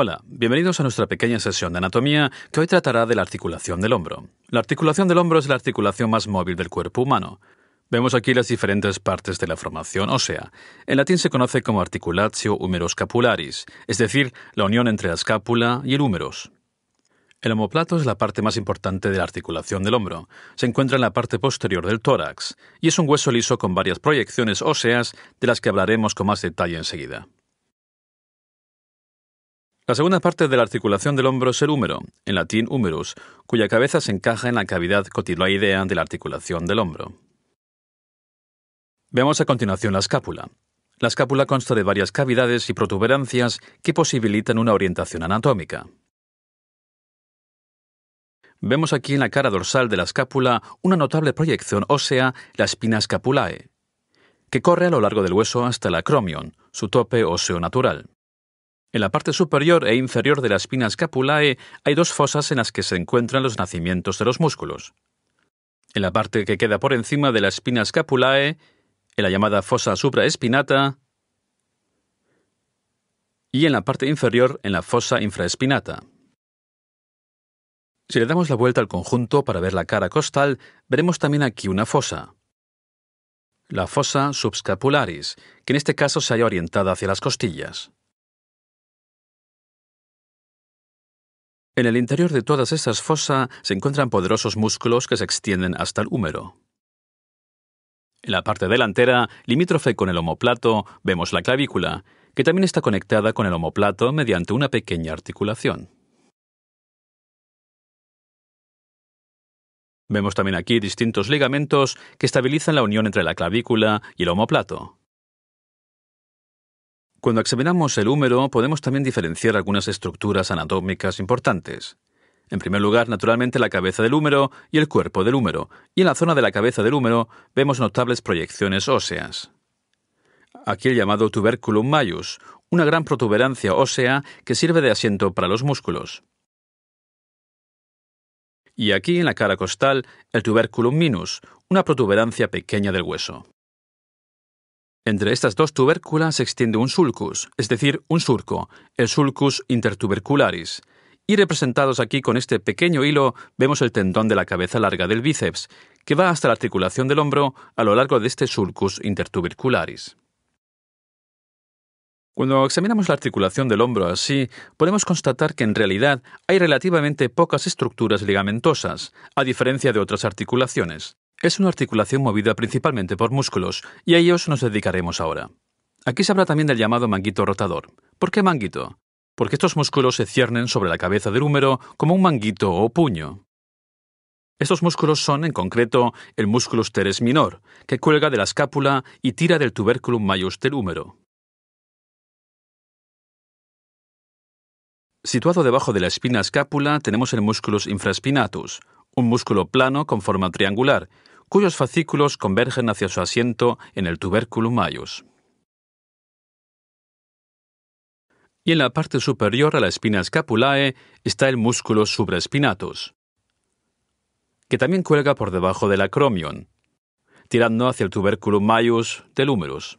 Hola, bienvenidos a nuestra pequeña sesión de anatomía que hoy tratará de la articulación del hombro. La articulación del hombro es la articulación más móvil del cuerpo humano. Vemos aquí las diferentes partes de la formación ósea. En latín se conoce como articulatio humeroscapularis, es decir, la unión entre la escápula y el húmero. El homoplato es la parte más importante de la articulación del hombro. Se encuentra en la parte posterior del tórax y es un hueso liso con varias proyecciones óseas de las que hablaremos con más detalle enseguida. La segunda parte de la articulación del hombro es el húmero, en latín humerus, cuya cabeza se encaja en la cavidad cotiloidea de la articulación del hombro. Veamos a continuación la escápula. La escápula consta de varias cavidades y protuberancias que posibilitan una orientación anatómica. Vemos aquí en la cara dorsal de la escápula una notable proyección ósea, la espina scapulae, que corre a lo largo del hueso hasta la cromion, su tope óseo natural. En la parte superior e inferior de la espina escapulae hay dos fosas en las que se encuentran los nacimientos de los músculos. En la parte que queda por encima de la espina escapulae, en la llamada fosa supraespinata, y en la parte inferior en la fosa infraespinata. Si le damos la vuelta al conjunto para ver la cara costal, veremos también aquí una fosa. La fosa subscapularis, que en este caso se halla orientada hacia las costillas. En el interior de todas esas fosas se encuentran poderosos músculos que se extienden hasta el húmero. En la parte delantera, limítrofe con el homoplato, vemos la clavícula, que también está conectada con el homoplato mediante una pequeña articulación. Vemos también aquí distintos ligamentos que estabilizan la unión entre la clavícula y el homoplato. Cuando examinamos el húmero podemos también diferenciar algunas estructuras anatómicas importantes. En primer lugar, naturalmente, la cabeza del húmero y el cuerpo del húmero, y en la zona de la cabeza del húmero vemos notables proyecciones óseas. Aquí el llamado tuberculum mayus, una gran protuberancia ósea que sirve de asiento para los músculos. Y aquí en la cara costal, el tuberculum minus, una protuberancia pequeña del hueso. Entre estas dos tubérculas se extiende un sulcus, es decir, un surco, el sulcus intertubercularis. Y representados aquí con este pequeño hilo vemos el tendón de la cabeza larga del bíceps, que va hasta la articulación del hombro a lo largo de este sulcus intertubercularis. Cuando examinamos la articulación del hombro así, podemos constatar que en realidad hay relativamente pocas estructuras ligamentosas, a diferencia de otras articulaciones. Es una articulación movida principalmente por músculos, y a ellos nos dedicaremos ahora. Aquí se habla también del llamado manguito rotador. ¿Por qué manguito? Porque estos músculos se ciernen sobre la cabeza del húmero como un manguito o puño. Estos músculos son, en concreto, el músculo teres minor, que cuelga de la escápula y tira del tubérculo mayús del húmero. Situado debajo de la espina escápula tenemos el músculo infraspinatus, un músculo plano con forma triangular, cuyos fascículos convergen hacia su asiento en el tubérculo mayus. Y en la parte superior a la espina escapulae está el músculo supraespinatus, que también cuelga por debajo del acromion, tirando hacia el tubérculo mayus del húmerus.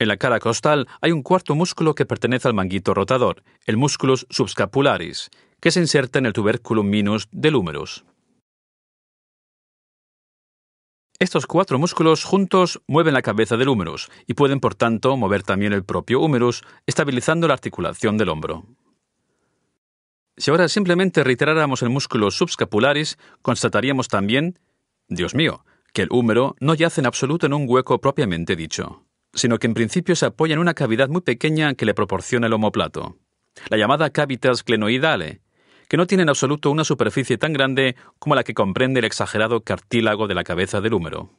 En la cara costal hay un cuarto músculo que pertenece al manguito rotador, el músculo subscapularis, que se inserta en el tubérculo minus del húmerus. Estos cuatro músculos juntos mueven la cabeza del húmerus y pueden, por tanto, mover también el propio húmerus, estabilizando la articulación del hombro. Si ahora simplemente reiteráramos el músculo subscapularis, constataríamos también, Dios mío, que el húmero no yace en absoluto en un hueco propiamente dicho, sino que en principio se apoya en una cavidad muy pequeña que le proporciona el omoplato, la llamada cavitas glenoidale, que no tiene en absoluto una superficie tan grande como la que comprende el exagerado cartílago de la cabeza del húmero.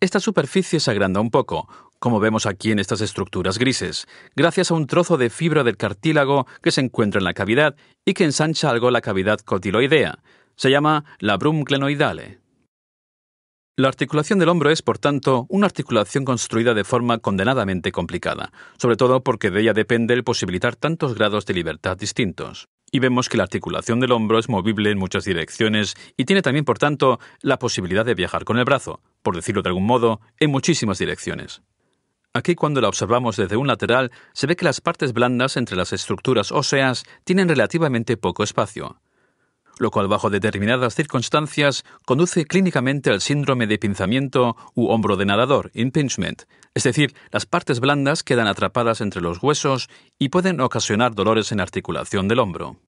Esta superficie se agranda un poco, como vemos aquí en estas estructuras grises, gracias a un trozo de fibra del cartílago que se encuentra en la cavidad y que ensancha algo la cavidad cotiloidea. Se llama labrum glenoidale. La articulación del hombro es, por tanto, una articulación construida de forma condenadamente complicada, sobre todo porque de ella depende el posibilitar tantos grados de libertad distintos. Y vemos que la articulación del hombro es movible en muchas direcciones y tiene también, por tanto, la posibilidad de viajar con el brazo, por decirlo de algún modo, en muchísimas direcciones. Aquí cuando la observamos desde un lateral, se ve que las partes blandas entre las estructuras óseas tienen relativamente poco espacio, lo cual bajo determinadas circunstancias conduce clínicamente al síndrome de pinzamiento u hombro de nadador, impingement, es decir, las partes blandas quedan atrapadas entre los huesos y pueden ocasionar dolores en articulación del hombro.